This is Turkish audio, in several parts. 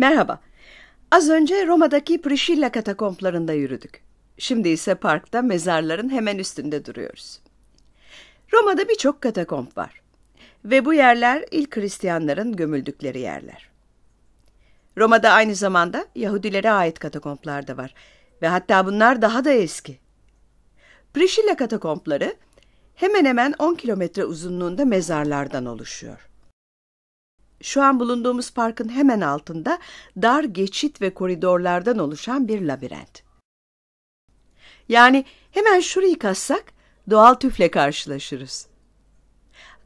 Merhaba. Az önce Roma'daki Priscilla katakomplarında yürüdük. Şimdi ise parkta mezarların hemen üstünde duruyoruz. Roma'da birçok katakomp var. Ve bu yerler ilk Hristiyanların gömüldükleri yerler. Roma'da aynı zamanda Yahudilere ait katakomplar da var. Ve hatta bunlar daha da eski. Priscilla katakompları hemen hemen 10 kilometre uzunluğunda mezarlardan oluşuyor. Şu an bulunduğumuz parkın hemen altında dar geçit ve koridorlardan oluşan bir labirent. Yani hemen şurayı kazsak doğal tüfle karşılaşırız.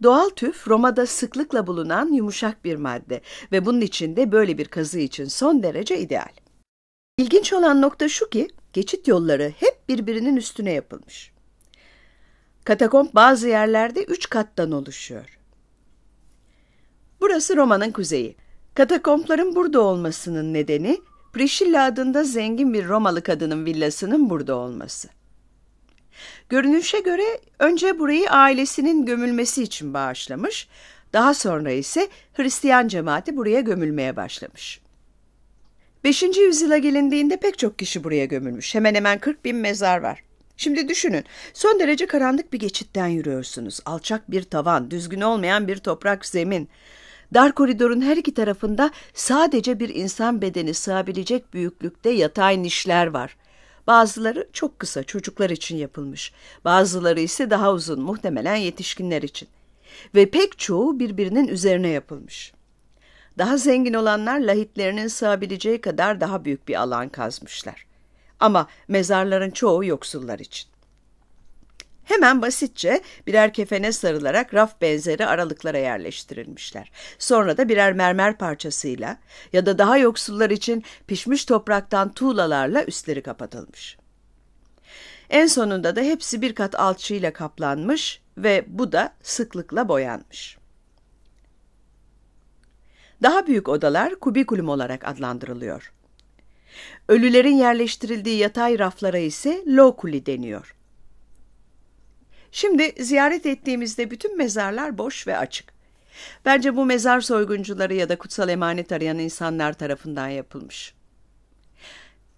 Doğal tüf Roma'da sıklıkla bulunan yumuşak bir madde ve bunun içinde böyle bir kazı için son derece ideal. İlginç olan nokta şu ki geçit yolları hep birbirinin üstüne yapılmış. Katakomb bazı yerlerde üç kattan oluşuyor. Burası Roma'nın kuzeyi. Katakompların burada olmasının nedeni Priscilla adında zengin bir Romalı kadının villasının burada olması. Görünüşe göre önce burayı ailesinin gömülmesi için bağışlamış, daha sonra ise Hristiyan cemaati buraya gömülmeye başlamış. 5. yüzyıla gelindiğinde pek çok kişi buraya gömülmüş. Hemen hemen 40 bin mezar var. Şimdi düşünün, son derece karanlık bir geçitten yürüyorsunuz. Alçak bir tavan, düzgün olmayan bir toprak zemin. Dar koridorun her iki tarafında sadece bir insan bedeni sığabilecek büyüklükte yatay nişler var. Bazıları çok kısa çocuklar için yapılmış, bazıları ise daha uzun muhtemelen yetişkinler için. Ve pek çoğu birbirinin üzerine yapılmış. Daha zengin olanlar lahitlerinin sığabileceği kadar daha büyük bir alan kazmışlar. Ama mezarların çoğu yoksullar için. Hemen basitçe birer kefene sarılarak raf benzeri aralıklara yerleştirilmişler. Sonra da birer mermer parçasıyla ya da daha yoksullar için pişmiş topraktan tuğlalarla üstleri kapatılmış. En sonunda da hepsi bir kat alçıyla kaplanmış ve bu da sıklıkla boyanmış. Daha büyük odalar kubikulum olarak adlandırılıyor. Ölülerin yerleştirildiği yatay raflara ise lokuli deniyor. Şimdi ziyaret ettiğimizde bütün mezarlar boş ve açık. Bence bu mezar soyguncuları ya da kutsal emanet arayan insanlar tarafından yapılmış.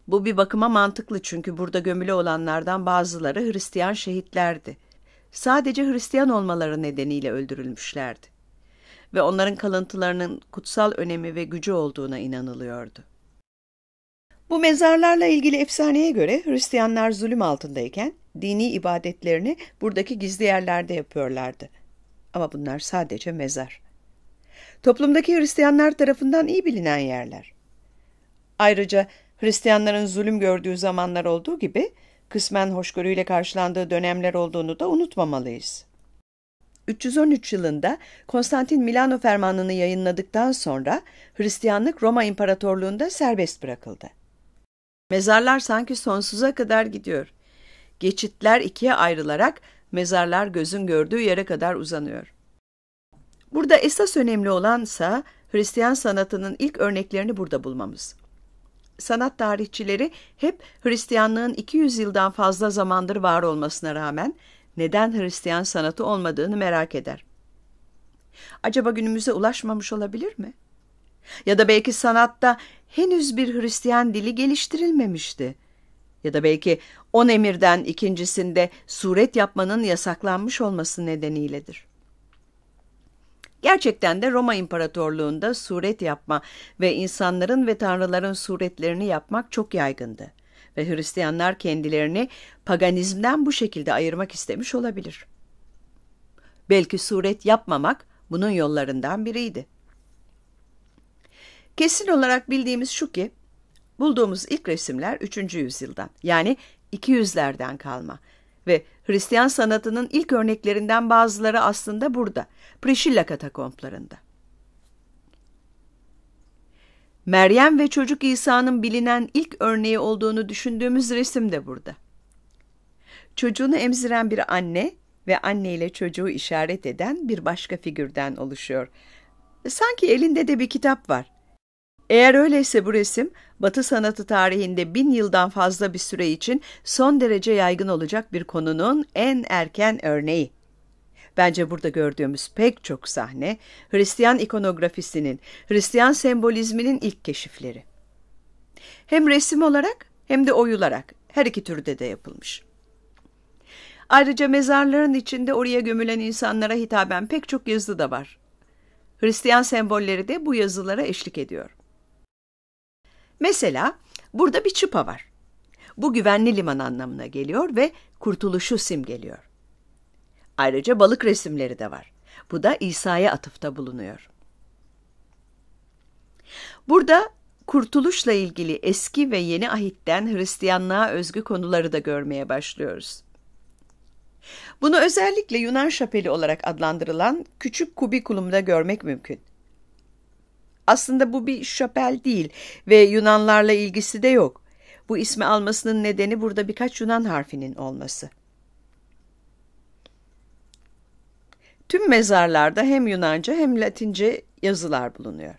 Bu bir bakıma mantıklı çünkü burada gömülü olanlardan bazıları Hristiyan şehitlerdi. Sadece Hristiyan olmaları nedeniyle öldürülmüşlerdi. Ve onların kalıntılarının kutsal önemi ve gücü olduğuna inanılıyordu. Bu mezarlarla ilgili efsaneye göre Hristiyanlar zulüm altındayken dini ibadetlerini buradaki gizli yerlerde yapıyorlardı. Ama bunlar sadece mezar. Toplumdaki Hristiyanlar tarafından iyi bilinen yerler. Ayrıca Hristiyanların zulüm gördüğü zamanlar olduğu gibi kısmen hoşgörüyle karşılandığı dönemler olduğunu da unutmamalıyız. 313 yılında Konstantin Milano fermanını yayınladıktan sonra Hristiyanlık Roma İmparatorluğu'nda serbest bırakıldı. Mezarlar sanki sonsuza kadar gidiyor geçitler ikiye ayrılarak mezarlar gözün gördüğü yere kadar uzanıyor. Burada esas önemli olansa Hristiyan sanatının ilk örneklerini burada bulmamız. Sanat tarihçileri hep Hristiyanlığın 200 yıldan fazla zamandır var olmasına rağmen neden Hristiyan sanatı olmadığını merak eder. Acaba günümüze ulaşmamış olabilir mi? Ya da belki sanatta henüz bir Hristiyan dili geliştirilmemişti ya da belki on emirden ikincisinde suret yapmanın yasaklanmış olması nedeniyledir. Gerçekten de Roma İmparatorluğu'nda suret yapma ve insanların ve tanrıların suretlerini yapmak çok yaygındı ve Hristiyanlar kendilerini paganizmden bu şekilde ayırmak istemiş olabilir. Belki suret yapmamak bunun yollarından biriydi. Kesin olarak bildiğimiz şu ki Bulduğumuz ilk resimler 3. yüzyıldan yani 200'lerden kalma ve Hristiyan sanatının ilk örneklerinden bazıları aslında burada, Priscilla katakomplarında. Meryem ve çocuk İsa'nın bilinen ilk örneği olduğunu düşündüğümüz resim de burada. Çocuğunu emziren bir anne ve anne ile çocuğu işaret eden bir başka figürden oluşuyor. Sanki elinde de bir kitap var eğer öyleyse bu resim Batı sanatı tarihinde bin yıldan fazla bir süre için son derece yaygın olacak bir konunun en erken örneği. Bence burada gördüğümüz pek çok sahne Hristiyan ikonografisinin, Hristiyan sembolizminin ilk keşifleri. Hem resim olarak hem de oyularak her iki türde de yapılmış. Ayrıca mezarların içinde oraya gömülen insanlara hitaben pek çok yazı da var. Hristiyan sembolleri de bu yazılara eşlik ediyor. Mesela burada bir çıpa var. Bu güvenli liman anlamına geliyor ve kurtuluşu simgeliyor. Ayrıca balık resimleri de var. Bu da İsa'ya atıfta bulunuyor. Burada kurtuluşla ilgili eski ve yeni ahitten Hristiyanlığa özgü konuları da görmeye başlıyoruz. Bunu özellikle Yunan şapeli olarak adlandırılan küçük kubikulumda görmek mümkün. Aslında bu bir şöpel değil ve Yunanlarla ilgisi de yok. Bu ismi almasının nedeni burada birkaç Yunan harfinin olması. Tüm mezarlarda hem Yunanca hem Latince yazılar bulunuyor.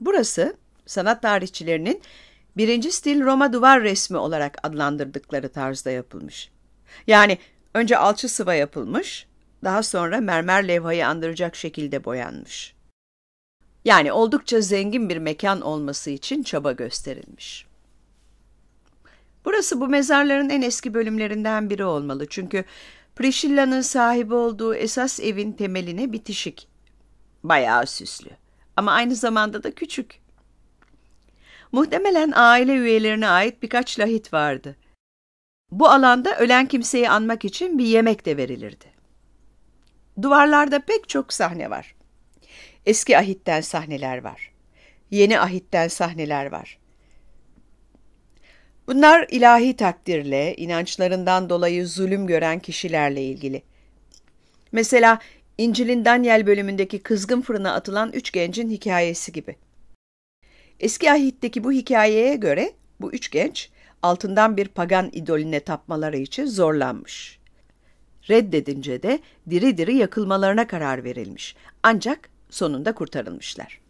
Burası sanat tarihçilerinin birinci stil Roma duvar resmi olarak adlandırdıkları tarzda yapılmış. Yani önce alçı sıva yapılmış, daha sonra mermer levhayı andıracak şekilde boyanmış. Yani oldukça zengin bir mekan olması için çaba gösterilmiş. Burası bu mezarların en eski bölümlerinden biri olmalı çünkü Priscilla'nın sahibi olduğu esas evin temeline bitişik. Bayağı süslü ama aynı zamanda da küçük. Muhtemelen aile üyelerine ait birkaç lahit vardı. Bu alanda ölen kimseyi anmak için bir yemek de verilirdi. Duvarlarda pek çok sahne var. Eski ahitten sahneler var. Yeni ahitten sahneler var. Bunlar ilahi takdirle, inançlarından dolayı zulüm gören kişilerle ilgili. Mesela İncil'in Daniel bölümündeki kızgın fırına atılan üç gencin hikayesi gibi. Eski ahitteki bu hikayeye göre bu üç genç altından bir pagan idolüne tapmaları için zorlanmış. Reddedince de diri diri yakılmalarına karar verilmiş. Ancak sonunda kurtarılmışlar.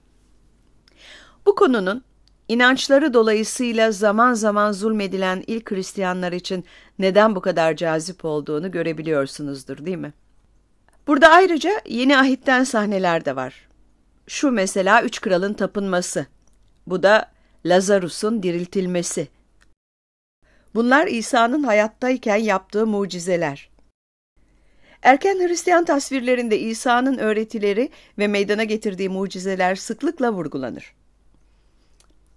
Bu konunun inançları dolayısıyla zaman zaman zulmedilen ilk Hristiyanlar için neden bu kadar cazip olduğunu görebiliyorsunuzdur değil mi? Burada ayrıca yeni ahitten sahneler de var. Şu mesela üç kralın tapınması. Bu da Lazarus'un diriltilmesi. Bunlar İsa'nın hayattayken yaptığı mucizeler. Erken Hristiyan tasvirlerinde İsa'nın öğretileri ve meydana getirdiği mucizeler sıklıkla vurgulanır.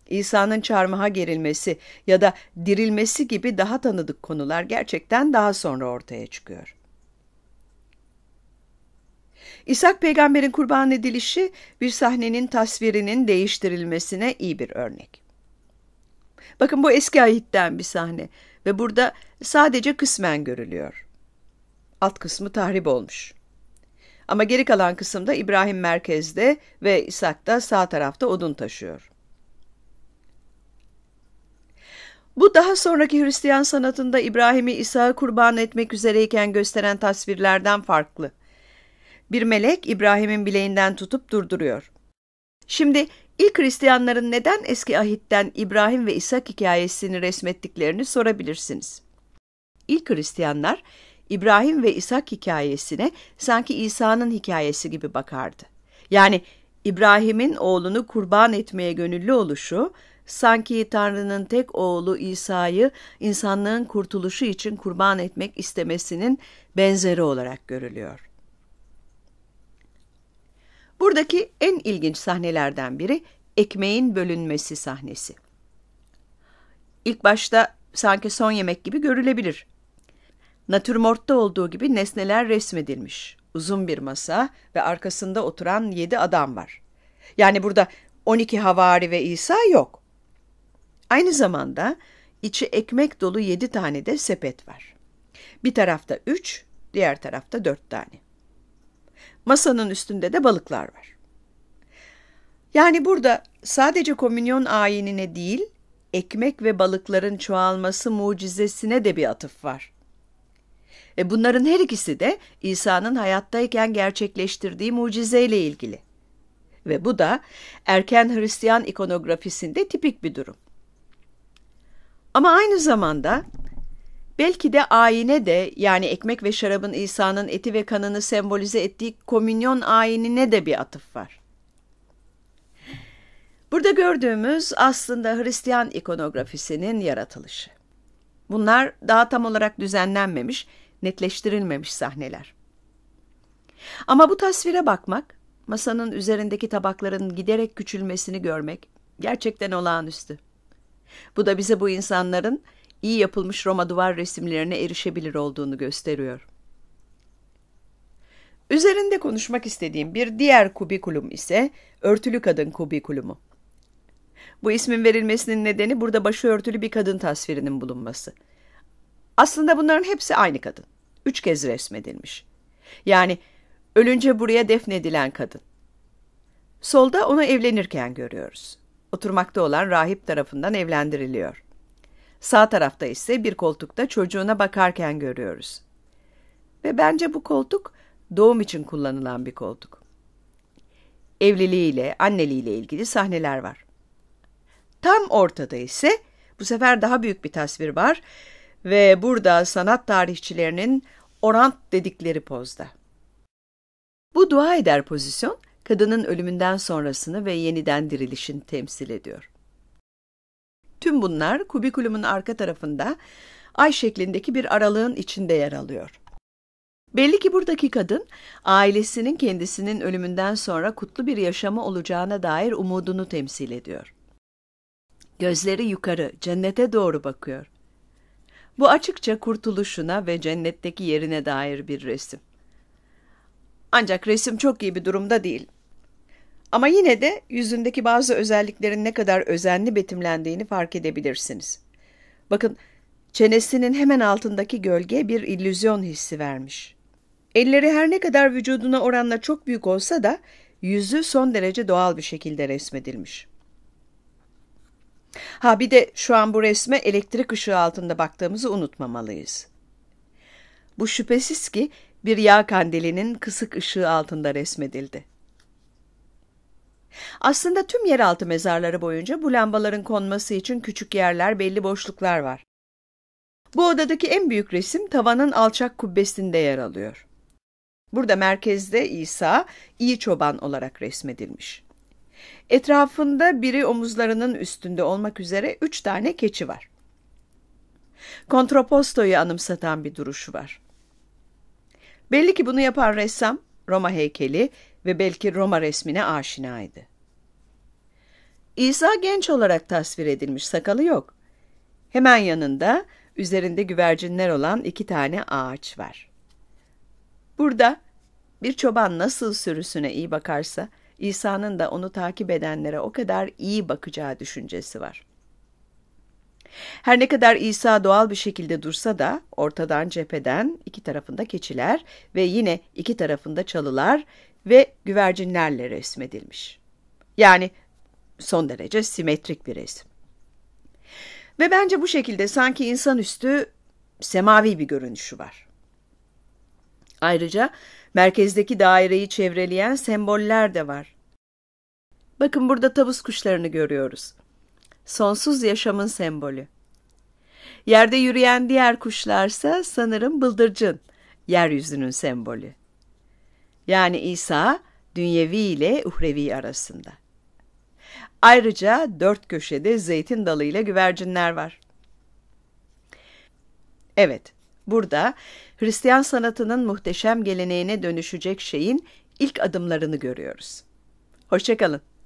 İsa'nın çarmıha gerilmesi ya da dirilmesi gibi daha tanıdık konular gerçekten daha sonra ortaya çıkıyor. İshak peygamberin kurban edilişi bir sahnenin tasvirinin değiştirilmesine iyi bir örnek. Bakın bu eski ahitten bir sahne ve burada sadece kısmen görülüyor alt kısmı tahrip olmuş. Ama geri kalan kısımda İbrahim merkezde ve İshak da sağ tarafta odun taşıyor. Bu daha sonraki Hristiyan sanatında İbrahim'i İsa'yı kurban etmek üzereyken gösteren tasvirlerden farklı. Bir melek İbrahim'in bileğinden tutup durduruyor. Şimdi ilk Hristiyanların neden eski ahitten İbrahim ve İshak hikayesini resmettiklerini sorabilirsiniz. İlk Hristiyanlar İbrahim ve İshak hikayesine sanki İsa'nın hikayesi gibi bakardı. Yani İbrahim'in oğlunu kurban etmeye gönüllü oluşu, sanki Tanrı'nın tek oğlu İsa'yı insanlığın kurtuluşu için kurban etmek istemesinin benzeri olarak görülüyor. Buradaki en ilginç sahnelerden biri ekmeğin bölünmesi sahnesi. İlk başta sanki son yemek gibi görülebilir. Natürmort'ta olduğu gibi nesneler resmedilmiş. Uzun bir masa ve arkasında oturan yedi adam var. Yani burada 12 havari ve İsa yok. Aynı zamanda içi ekmek dolu yedi tane de sepet var. Bir tarafta üç, diğer tarafta dört tane. Masanın üstünde de balıklar var. Yani burada sadece komünyon ayinine değil, ekmek ve balıkların çoğalması mucizesine de bir atıf var. E bunların her ikisi de İsa'nın hayattayken gerçekleştirdiği mucizeyle ilgili. Ve bu da erken Hristiyan ikonografisinde tipik bir durum. Ama aynı zamanda belki de ayine de yani ekmek ve şarabın İsa'nın eti ve kanını sembolize ettiği komünyon ayinine de bir atıf var. Burada gördüğümüz aslında Hristiyan ikonografisinin yaratılışı. Bunlar daha tam olarak düzenlenmemiş, netleştirilmemiş sahneler. Ama bu tasvire bakmak, masanın üzerindeki tabakların giderek küçülmesini görmek gerçekten olağanüstü. Bu da bize bu insanların iyi yapılmış Roma duvar resimlerine erişebilir olduğunu gösteriyor. Üzerinde konuşmak istediğim bir diğer kubikulum ise örtülü kadın kubikulumu. Bu ismin verilmesinin nedeni burada başı örtülü bir kadın tasvirinin bulunması. Aslında bunların hepsi aynı kadın. Üç kez resmedilmiş. Yani ölünce buraya defnedilen kadın. Solda onu evlenirken görüyoruz. Oturmakta olan rahip tarafından evlendiriliyor. Sağ tarafta ise bir koltukta çocuğuna bakarken görüyoruz. Ve bence bu koltuk doğum için kullanılan bir koltuk. Evliliğiyle, anneliğiyle ilgili sahneler var. Tam ortada ise bu sefer daha büyük bir tasvir var ve burada sanat tarihçilerinin orant dedikleri pozda. Bu dua eder pozisyon, kadının ölümünden sonrasını ve yeniden dirilişini temsil ediyor. Tüm bunlar kubikulumun arka tarafında ay şeklindeki bir aralığın içinde yer alıyor. Belli ki buradaki kadın ailesinin kendisinin ölümünden sonra kutlu bir yaşamı olacağına dair umudunu temsil ediyor. Gözleri yukarı, cennete doğru bakıyor. Bu açıkça kurtuluşuna ve cennetteki yerine dair bir resim. Ancak resim çok iyi bir durumda değil. Ama yine de yüzündeki bazı özelliklerin ne kadar özenli betimlendiğini fark edebilirsiniz. Bakın, çenesinin hemen altındaki gölge bir illüzyon hissi vermiş. Elleri her ne kadar vücuduna oranla çok büyük olsa da yüzü son derece doğal bir şekilde resmedilmiş.'' Ha bir de şu an bu resme elektrik ışığı altında baktığımızı unutmamalıyız. Bu şüphesiz ki bir yağ kandilinin kısık ışığı altında resmedildi. Aslında tüm yeraltı mezarları boyunca bu lambaların konması için küçük yerler, belli boşluklar var. Bu odadaki en büyük resim tavanın alçak kubbesinde yer alıyor. Burada merkezde İsa, iyi çoban olarak resmedilmiş. Etrafında biri omuzlarının üstünde olmak üzere üç tane keçi var. Kontraposto'yu anımsatan bir duruşu var. Belli ki bunu yapan ressam Roma heykeli ve belki Roma resmine aşinaydı. İsa genç olarak tasvir edilmiş, sakalı yok. Hemen yanında üzerinde güvercinler olan iki tane ağaç var. Burada bir çoban nasıl sürüsüne iyi bakarsa, İsa'nın da onu takip edenlere o kadar iyi bakacağı düşüncesi var. Her ne kadar İsa doğal bir şekilde dursa da ortadan cepheden iki tarafında keçiler ve yine iki tarafında çalılar ve güvercinlerle resmedilmiş. Yani son derece simetrik bir resim. Ve bence bu şekilde sanki insanüstü semavi bir görünüşü var. Ayrıca Merkezdeki daireyi çevreleyen semboller de var. Bakın burada tavus kuşlarını görüyoruz. Sonsuz yaşamın sembolü. Yerde yürüyen diğer kuşlarsa sanırım bıldırcın, yeryüzünün sembolü. Yani İsa dünyevi ile uhrevi arasında. Ayrıca dört köşede zeytin dalıyla güvercinler var. Evet, burada Hristiyan sanatının muhteşem geleneğine dönüşecek şeyin ilk adımlarını görüyoruz. Hoşçakalın.